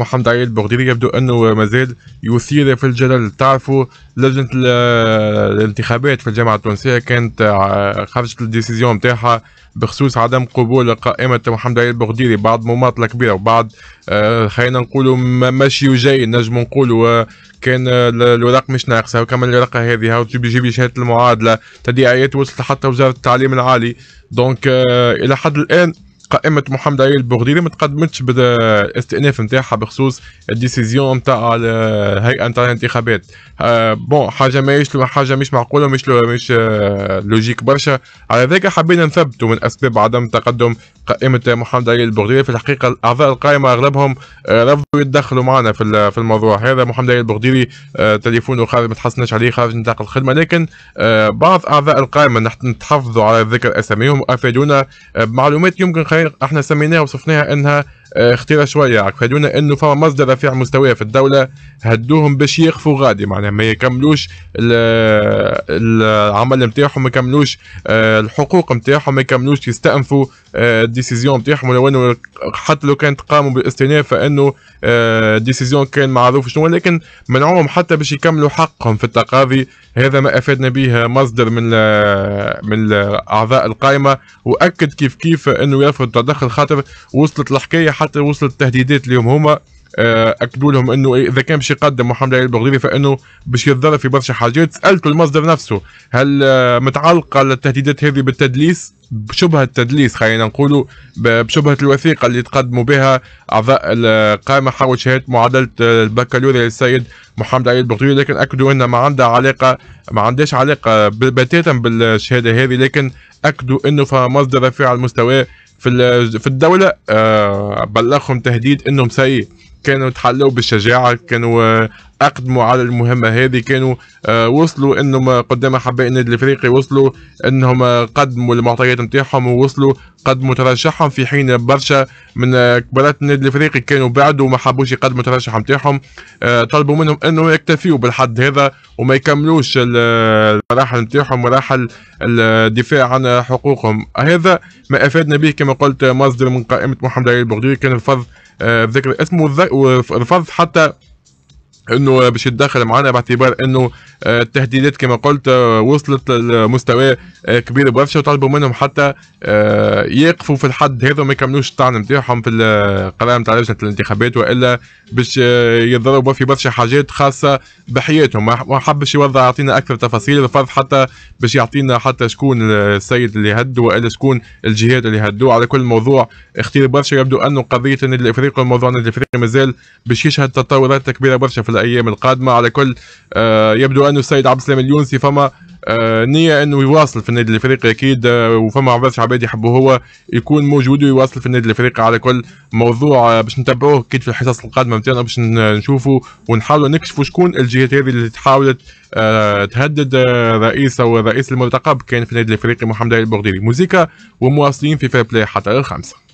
محمد علي البغديري يبدو أنه مازال يثير في الجدل تعرفوا لجنة الانتخابات في الجامعة التونسية كانت خرجت الديسيزيون نتاعها بخصوص عدم قبول قائمة محمد علي البغديري بعد مماطلة كبيرة وبعد آه، خلينا نقولوا ماشي وجاي نجم نقولوا كان الوراق مش ناقصه وكمان الورقه هذه هاو تجيب يجيب شهاده المعادله تداعيات وصلت حتى وزاره التعليم العالي دونك آه، الى حد الان قائمه محمد علي البوغديري ما تقدمتش بالاستئناف نتاعها بخصوص الديسيزيون نتاع الهيئه نتاع الانتخابات أه بون حاجه ماهيش حاجه مش معقوله مش مش لوجيك آه، برشا على ذاك حبينا نثبتوا من اسباب عدم تقدم قائمه محمد علي البوغديري في الحقيقه اعضاء القائمه اغلبهم آه، رفضوا يتدخلوا معنا في في الموضوع هذا محمد علي البوغديري آه، تليفونه خارج ما تحسناش عليه خارج نطاق الخدمه لكن بعض اعضاء القائمه نتحفظوا على ذكر اساميهم افادونا بمعلومات يمكن خير احنا سميناها وصفناها انها آه، اختيره شويه فهدونا انه فما مصدر رفيع مستوى في الدوله هدوهم باش يقفوا غادي معناها ما يكملوش العمل نتاعهم ما يكملوش آه، الحقوق نتاعهم ما يكملوش يستأنفوا آه، الديسيزيون نتاعهم ولو انه حتى لو كانت قاموا بالاستئناف فانه الديسيزيون كان معروف شنو لكن منعوهم حتى باش يكملوا حقهم في التقاضي هذا ما افادنا به مصدر من من اعضاء القائمه واكد كيف كيف انه يرفض التدخل خاطر وصلت الحكايه حتى وصلت التهديدات اليوم هما آه، اكدوا لهم انه اذا كان باش يقدم محمد علي البغدادي فانه باش يتضرر في برشا حاجات سالته المصدر نفسه هل آه، متعلقه التهديدات هذه بالتدليس بشبهه التدليس خلينا نقولوا بشبهه الوثيقه اللي تقدموا بها اعضاء القائمه حول شهاده معادله آه، البكالوريا للسيد محمد علي البغدادي لكن اكدوا انها ما عندها علاقه ما عندهاش علاقه بتاتا بالشهاده هذه لكن اكدوا انه فمصدر رفيع المستوى في الدوله آه، بلغهم تهديد انهم سي كانوا تحلوا بالشجاعه كانوا آه، اقدموا على المهمه هذه كانوا آه، وصلوا انهم قدام احباء النادي الافريقي وصلوا انهم آه، قدموا المعطيات نتاعهم ووصلوا قدموا ترشحهم في حين برشا من كبارات النادي الافريقي كانوا بعدوا وما حبوش يقدموا ترشح نتاعهم طلبوا منهم انهم يكتفيوا بالحد هذا وما يكملوش المراحل نتاعهم مراحل الدفاع عن حقوقهم هذا ما افادنا به كما قلت مصدر من قائمه محمد علي البغدادي كان الفرض آه، بذكر اسمه وفض حتى انه باش يتدخل معنا باعتبار انه آه، التهديدات كما قلت آه، وصلت لمستوى آه، كبير برشا وطلبوا منهم حتى يقفوا في الحد هذا وما يكملوش الطعن نتاعهم في القرار نتاع لجنه الانتخابات والا باش يتضربوا في برشا حاجات خاصه بحياتهم ما حبش يوضع يعطينا اكثر تفاصيل الفرض حتى باش يعطينا حتى شكون السيد اللي هد والا شكون الجهات اللي هدوا على كل موضوع اختير برشا يبدو انه قضيه النادي الافريقي وموضوع النادي الافريقي مازال باش يشهد تطورات كبيره برشا في الايام القادمه على كل آه، يبدو انه السيد عبد السلام اليونسي فما آه، نية انه يواصل في النادي الافريقي اكيد آه، وفما عباس عباد يحبوا هو يكون موجود ويواصل في النادي الافريقي على كل موضوع باش نتبعوه اكيد في الحصص القادمه نتاعنا باش نشوفوا ونحاولوا نكشفوا شكون الجهات هذه اللي تحاولت تهدد رئيس او رئيس المرتقب كان في النادي الافريقي محمد علي البغديري موزيكا ومواصلين في فير بلاي حتى الخمسه